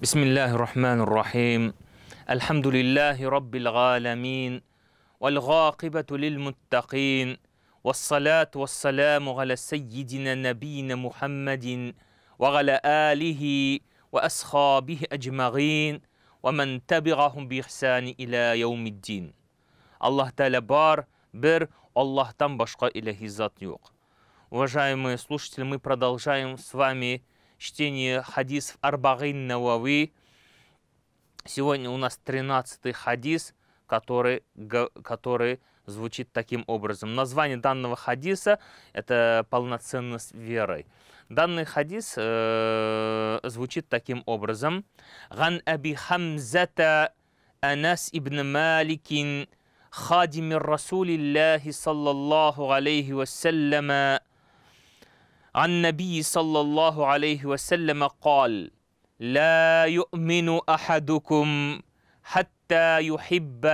بسم الله الرحمن الرحيم الحمد لله رب العالمين والغاقبة للمتقين والصلاة والسلام على سيدنا نبينا محمد وعلى آله وأصحابه أجمعين ومن تبعهم بإحسان إلى يوم الدين الله تعالى بار بر الله تنبشق إلهي ذات يوق Уважаемые слушатели, мы продолжаем с вами чтение хадисов Арбагин Навави. Сегодня у нас 13 хадис, который, который звучит таким образом. Название данного хадиса – это полноценность верой. Данный хадис э, звучит таким образом. «Ган Аби Хамзата Анас ибн Маликин, хадимир Расулиллахи саллаллаху алейхи вассаляма, عن النبي صلى الله عليه وسلم قال لا يؤمن أحدكم حتى يحب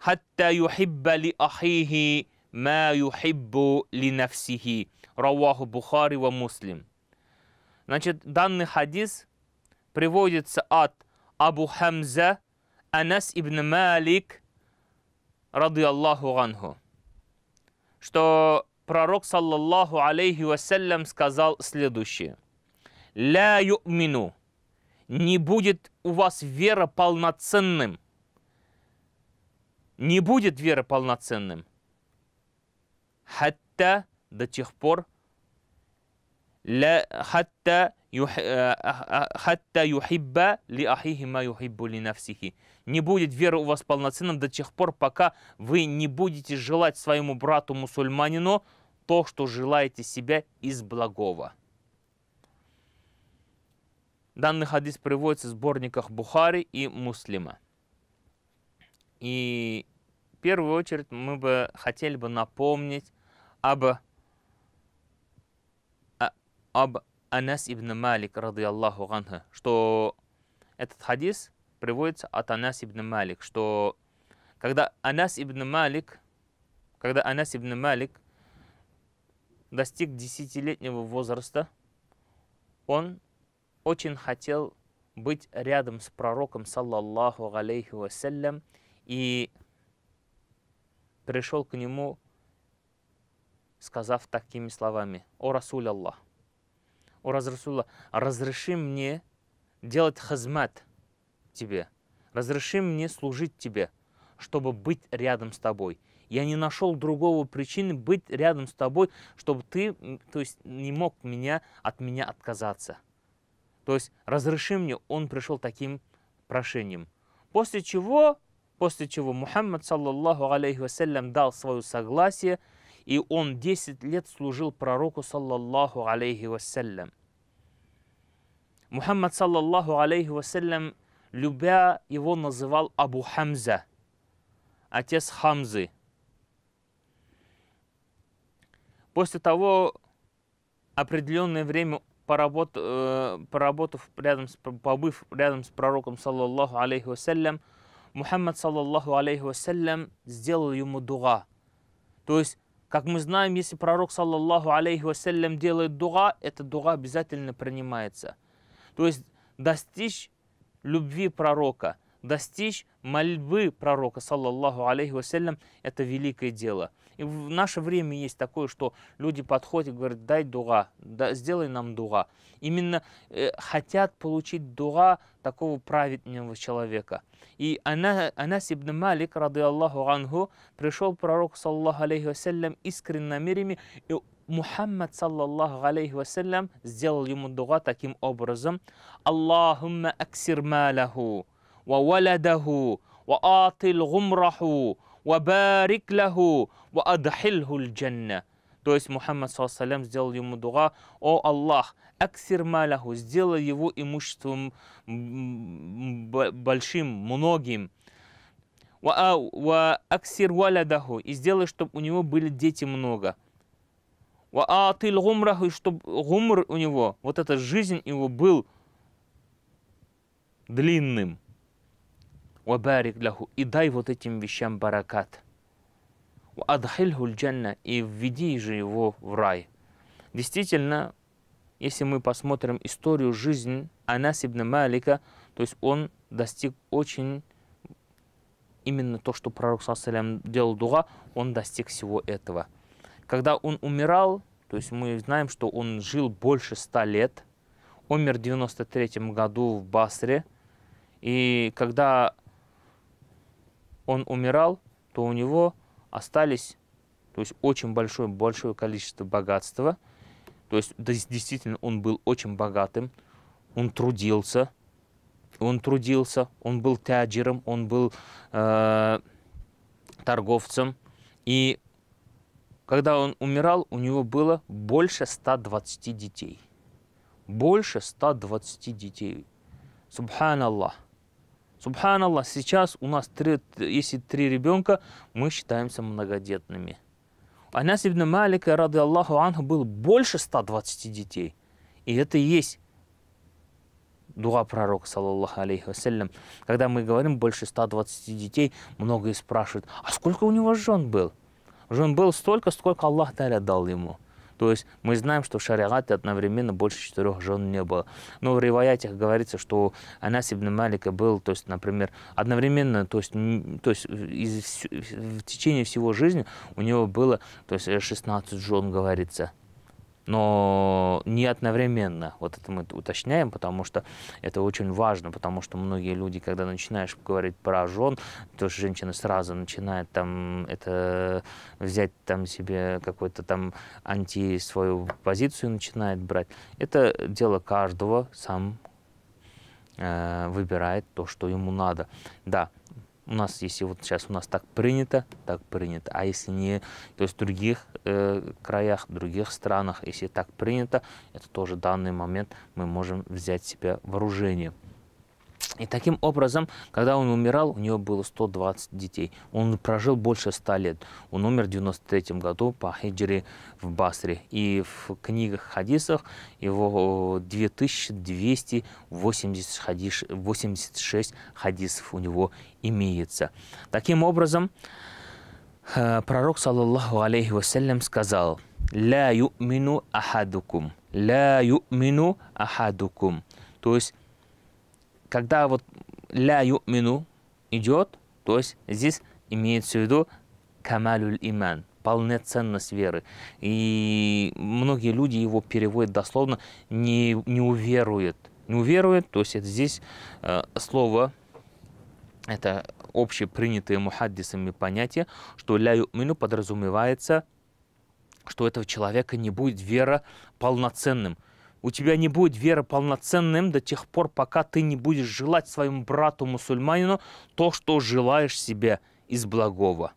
حتى يحب لأخيه ما يحب لنفسه رواه بخاري ومسلم Значит, данный хадис приводится от Абу Хамза Анас ибн Малик, رضي الله عنه что пророк, саллаллаху алейхи вассалям, сказал следующее. «Ля ю'мину» не будет у вас вера полноценным. Не будет вера полноценным. Хатта до тех пор, ля хатта хатта юхибба ли ахихи ма юхиббу ли навсихи. Не будет вера у вас полноценным до тех пор, пока вы не будете желать своему брату-мусульманину то, что желаете себя из благого. Данный хадис приводится в сборниках Бухари и Муслима. И в первую очередь мы бы хотели бы напомнить об об Анас ибн Малик, рады Аллаху ганха, что этот хадис приводится от Анас ибн Малик, что когда Анас ибн Малик, когда Анас ибн Малик достиг десятилетнего возраста, он очень хотел быть рядом с пророком, саллаллаху алейхи вассалям, и пришел к нему, сказав такими словами, «О Расуль Аллах, о Разрасула, разреши мне делать хазмат тебе, разреши мне служить тебе, чтобы быть рядом с тобой. Я не нашел другого причины быть рядом с тобой, чтобы ты, то есть, не мог меня, от меня отказаться. То есть, разреши мне, он пришел таким прошением. После чего, после чего Мухаммад, саллаллаху алейхи вассалям, дал свое согласие – и он 10 лет служил пророку, саллаллаху алейхи вассалям. Мухаммад, саллаллаху алейхи вассалям, любя его называл Абу Хамза, отец Хамзы. После того, определенное время поработ, э, поработав рядом с, побыв рядом с пророком, саллаллаху алейхи вассалям, Мухаммад, саллаллаху алейхи вассалям, сделал ему дуга. То есть как мы знаем, если пророк, саллаллаху алейхи вассалям, делает дуа, эта дуа обязательно принимается. То есть достичь любви пророка, достичь мольбы пророка, саллаллаху алейхи вассалям, это великое дело – и в наше время есть такое, что люди подходят и говорят, дай дуга, да, сделай нам дуга. Именно э, хотят получить дуга такого праведного человека. И Анас ибн Малик, рады Аллаху анху, пришел пророк, саллаху алейхи вассалям, искренне намерениями, и Мухаммад, саллаллаху алейхи вассалям, сделал ему дуга таким образом. Аллахумма аксир маляху, ва валадаху, ва атил гумраху, «Вабарик лаху ва адхилхуль джанна». То есть Мухаммад саллаллаху сделал ему дуа «О Аллах, аксир маляху, сделай его имуществом большим, многим». «Ва а, аксир валядаху» и сделай, чтобы у него были дети много. «Ва атил гумраху» и чтобы гумр у него, вот эта жизнь его был длинным. Вабарик ляху. И дай вот этим вещам баракат. Адхильгуль джанна. И введи же его в рай. Действительно, если мы посмотрим историю жизни Анас ибн Малика, то есть он достиг очень именно то, что пророк Сасалям делал дуга, он достиг всего этого. Когда он умирал, то есть мы знаем, что он жил больше ста лет, умер в 93 году в Басре, и когда он умирал, то у него остались, то есть очень большое, большое количество богатства. То есть да, действительно он был очень богатым, он трудился, он трудился, он был тяджером, он был э, торговцем. И когда он умирал, у него было больше 120 детей. Больше 120 детей. Субханаллах. Субханаллах, сейчас у нас, три, если три ребенка, мы считаемся многодетными. А Анас ибн Малика, рады Аллаху Анху, был больше 120 детей. И это и есть дуа пророка, саллаллаху алейхи вассалям. Когда мы говорим больше 120 детей, многие спрашивают, а сколько у него жен был? Жен был столько, сколько Аллах Таля дал ему. То есть мы знаем, что в шариате одновременно больше четырех жен не было. Но в ревоятях говорится, что Анас ибн Малика был, то есть, например, одновременно, то есть, то есть из, в течение всего жизни у него было то есть, 16 э, жен, говорится но не одновременно. Вот это мы уточняем, потому что это очень важно, потому что многие люди, когда начинаешь говорить про жен, то женщина сразу начинает там это взять там себе какую-то там анти свою позицию начинает брать. Это дело каждого сам э, выбирает то, что ему надо. Да, у нас, если вот сейчас у нас так принято, так принято, а если не, то есть в других э, краях, в других странах, если так принято, это тоже данный момент мы можем взять себе вооружение. И таким образом, когда он умирал, у него было 120 детей. Он прожил больше 100 лет. Он умер в 93 году по хиджре в Басре. И в книгах хадисах его 2286 хадисов у него имеется. Таким образом, э, пророк, саллаллаху алейхи вассалям, сказал, «Ля юмину ахадукум, ля юмину ахадукум». То есть, когда вот ля юмину идет, то есть здесь имеется в виду камалюль иман, полная ценность веры. И многие люди его переводят дословно «не, не уверует». «Не уверует», то есть это здесь э, слово, это общепринятые мухаддисами понятие, что «ля юмину» подразумевается, что у этого человека не будет вера полноценным – у тебя не будет веры полноценным до тех пор, пока ты не будешь желать своему брату-мусульманину то, что желаешь себе из благого.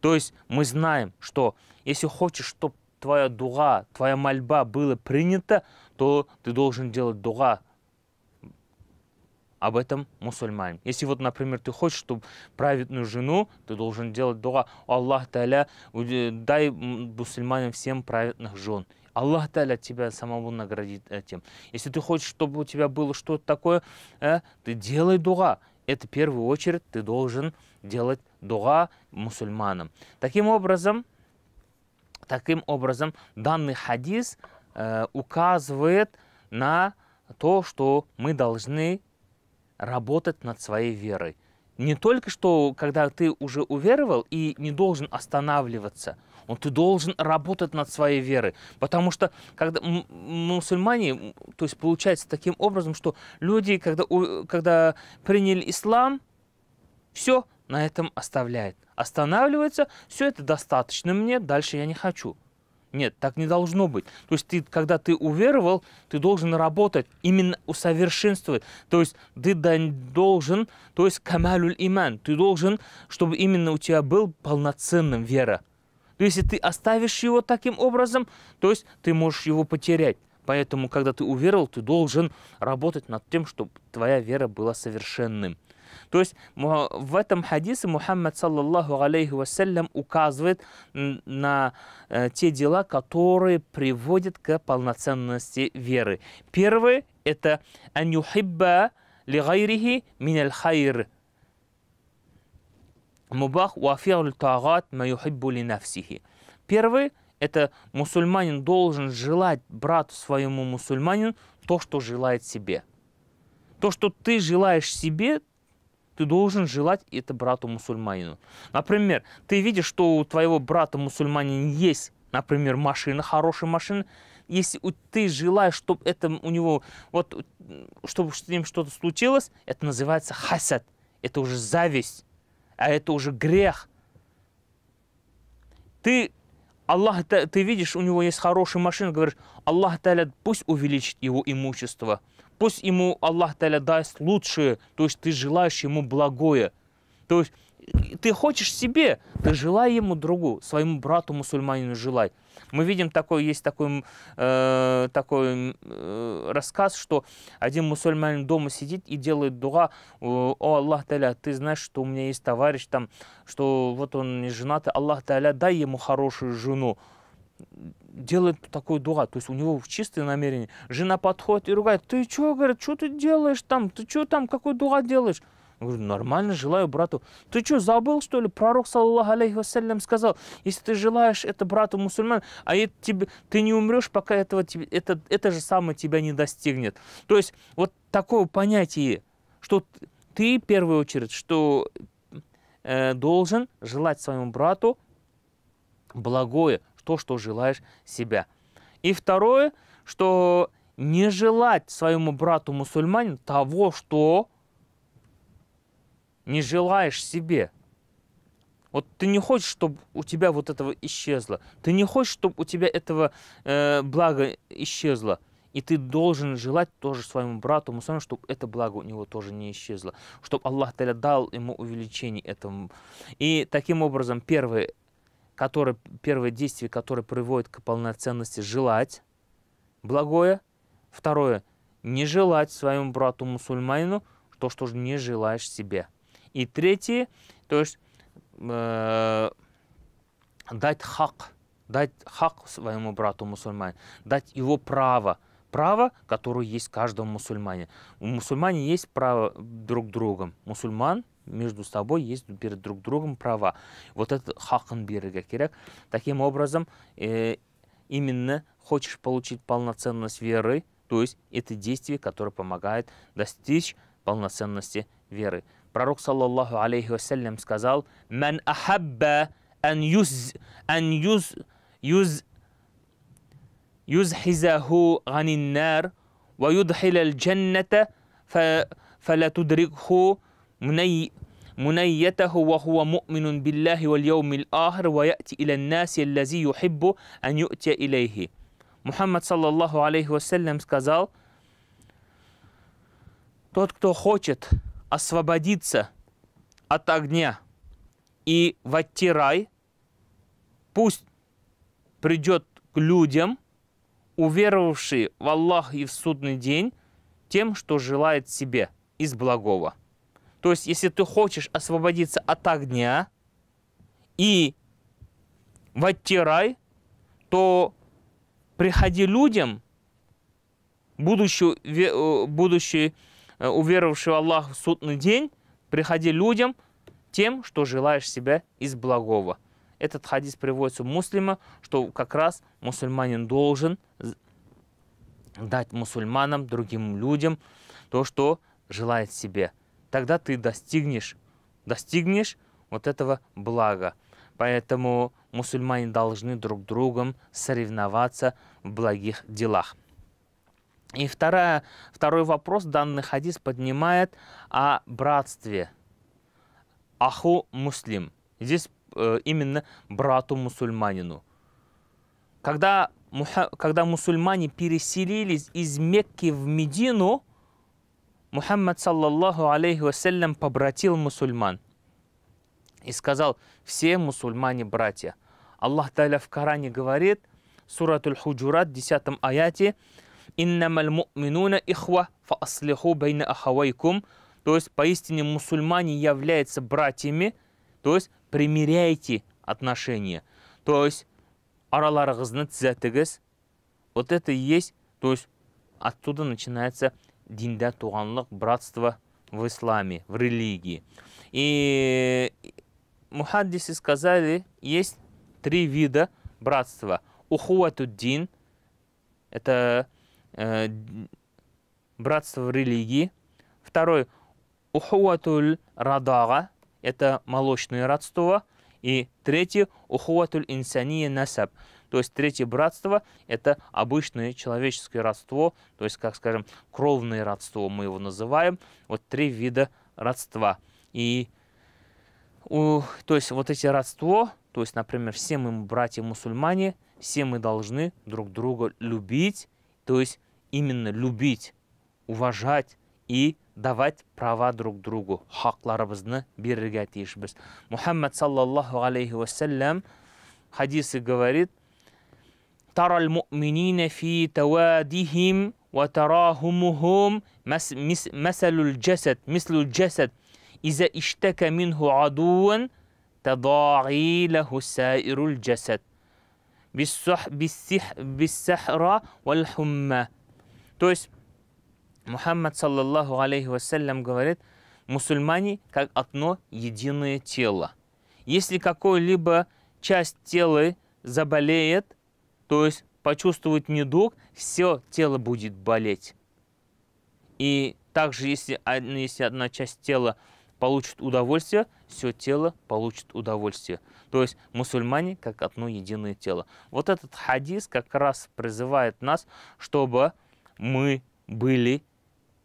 То есть мы знаем, что если хочешь, чтобы твоя дуга, твоя мольба была принята, то ты должен делать дуга об этом мусульманин. Если вот, например, ты хочешь, чтобы праведную жену, ты должен делать дуа, Аллах Таля, дай мусульманам всем праведных жен. Аллах Таля тебя самого наградит этим. Если ты хочешь, чтобы у тебя было что-то такое, э, ты делай дуга. Это в первую очередь ты должен делать дуга мусульманам. Таким образом, таким образом данный хадис э, указывает на то, что мы должны работать над своей верой. Не только что, когда ты уже уверовал и не должен останавливаться – он ты должен работать над своей верой. Потому что когда мусульмане, то есть получается таким образом, что люди, когда, когда приняли ислам, все на этом оставляет. Останавливается, все это достаточно мне, дальше я не хочу. Нет, так не должно быть. То есть ты, когда ты уверовал, ты должен работать, именно усовершенствовать. То есть ты должен, то есть камалюль иман, ты должен, чтобы именно у тебя был полноценным вера если ты оставишь его таким образом, то есть ты можешь его потерять. Поэтому, когда ты уверовал, ты должен работать над тем, чтобы твоя вера была совершенным. То есть в этом хадисе Мухаммад, саллаллаху алейхи вассалям, указывает на э, те дела, которые приводят к полноценности веры. Первое – это «Анюхибба лигайрихи миналь хайр» Мубах уафирль тагат маюхиббу ли навсихи. Первый – это мусульманин должен желать брату своему мусульманину то, что желает себе. То, что ты желаешь себе, ты должен желать это брату мусульманину. Например, ты видишь, что у твоего брата мусульманин есть, например, машина, хорошая машина, если ты желаешь, чтобы это у него, вот, чтобы с ним что-то случилось, это называется хасад, это уже зависть а это уже грех. Ты, Аллах, ты видишь, у него есть хорошая машина, говоришь, Аллах Таля пусть увеличит его имущество, пусть ему Аллах Таля даст лучшее, то есть ты желаешь ему благое. То есть ты хочешь себе, ты желай ему другу, своему брату мусульманину желай. Мы видим такой, есть такой, э, такой э, рассказ, что один мусульманин дома сидит и делает дуа, о Аллах Таля, ты знаешь, что у меня есть товарищ там, что вот он не женатый, Аллах Таля, дай ему хорошую жену делает такой дуа, то есть у него чистые намерения. Жена подходит и ругает, ты что, говорит, что ты делаешь там, ты что там, какой дуа делаешь? говорю, нормально, желаю брату. Ты что, забыл, что ли? Пророк, саллаху алейхи вассалям, сказал, если ты желаешь это брату мусульман, а это тебе, ты не умрешь, пока этого, это, это же самое тебя не достигнет. То есть вот такое понятие, что ты, в первую очередь, что э, должен желать своему брату благое, то, что желаешь себя. И второе, что не желать своему брату мусульманину того, что не желаешь себе. Вот ты не хочешь, чтобы у тебя вот этого исчезло. Ты не хочешь, чтобы у тебя этого э, блага исчезло. И ты должен желать тоже своему брату мусульману, чтобы это благо у него тоже не исчезло. Чтобы Аллах Таля дал ему увеличение этому. И таким образом, первое, которое, первое действие, которое приводит к полноценности, желать благое. Второе, не желать своему брату мусульманину то, что не желаешь себе. И третье, то есть э, дать хак, дать хак своему брату мусульмане, дать его право, право, которое есть каждому мусульмане. У мусульмане есть право друг другом. Мусульман между собой есть перед друг другом права. Вот это хакын берега керек. Таким образом, э, именно хочешь получить полноценность веры, то есть это действие, которое помогает достичь полноценности веры. Пророк, саллаллаху алейхи вассалям, сказал, «Ман ахабба ан юз, ан юз, юз, юз хизаху ганиннар ва юдхил аль джанната, фала тудрикху мунай, منيته وهو مؤمن بالله واليوم الآخر ويأتي إلى الناس الذي يحب أن يؤتي إليه Мухаммад, саллаллаху алейхи вассалям, сказал, «Тот, кто хочет освободиться от огня и войти рай, пусть придет к людям, уверовавшие в Аллах и в судный день, тем, что желает себе из благого. То есть, если ты хочешь освободиться от огня и войти рай, то приходи людям, будущую, э, будущие Э, уверовавший в Аллах в судный день, приходи людям тем, что желаешь себя из благого. Этот хадис приводится у муслима, что как раз мусульманин должен дать мусульманам, другим людям то, что желает себе. Тогда ты достигнешь, достигнешь вот этого блага. Поэтому мусульмане должны друг другом соревноваться в благих делах. И вторая, второй вопрос данный хадис поднимает о братстве. Аху муслим. Здесь э, именно брату мусульманину. Когда, когда мусульмане переселились из Мекки в Медину, Мухаммад, саллаллаху алейхи вассалям, побратил мусульман и сказал, все мусульмане братья. Аллах Таля в Коране говорит, Суратуль Худжурат, 10 аяте, «Иннамаль му'минуна ихва фа аслиху байна То есть, поистине, мусульмане являются братьями, то есть, примиряйте отношения. То есть, араларығызны түзәтігіз. Вот это и есть, то есть, оттуда начинается динда туғанлық, братство в исламе, в религии. И мухаддисы сказали, есть три вида братства. Ухуатуддин – это э, братство в религии. Второй – ухуатуль радага – это молочное родство. И третий – ухуатуль инсания насаб. То есть третье братство – это обычное человеческое родство, то есть, как скажем, кровное родство мы его называем. Вот три вида родства. И у, то есть вот эти родство, то есть, например, все мы братья мусульмане, все мы должны друг друга любить, То есть именно любить, уважать и давать права друг другу. Хакларыбызны берерге тиешбіз. Мухаммад саллаллаху алейхи вассалям хадисы говорит, ترى المؤمنين في توادهم وتراهمهم مس مس مثل الجسد مثل الجسد إذا اشتكى منه عدوا تضاعي له سائر الجسد биссух, биссих, биссахра вальхумма. То есть Мухаммад, саллаллаху алейхи вассалям, говорит, мусульмане как одно единое тело. Если какой-либо часть тела заболеет, то есть почувствует недуг, все тело будет болеть. И также, если, а, если одна часть тела получит удовольствие, все тело получит удовольствие. То есть мусульмане как одно единое тело. Вот этот хадис как раз призывает нас, чтобы мы были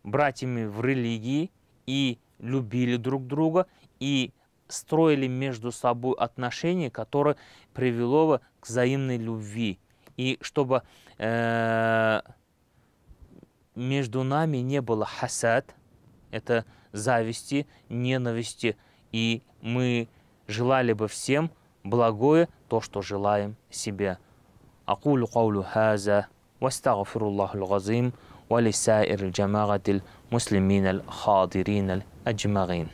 братьями в религии и любили друг друга, и строили между собой отношения, которые привело бы к взаимной любви. И чтобы э, между нами не было хасад, это зависти, ненависти. И мы желали бы всем благое то, что желаем себе. أقول قول هذا واستغفر الله العظيم ولسائر جماعة المسلمين الخاضرين أجمعين.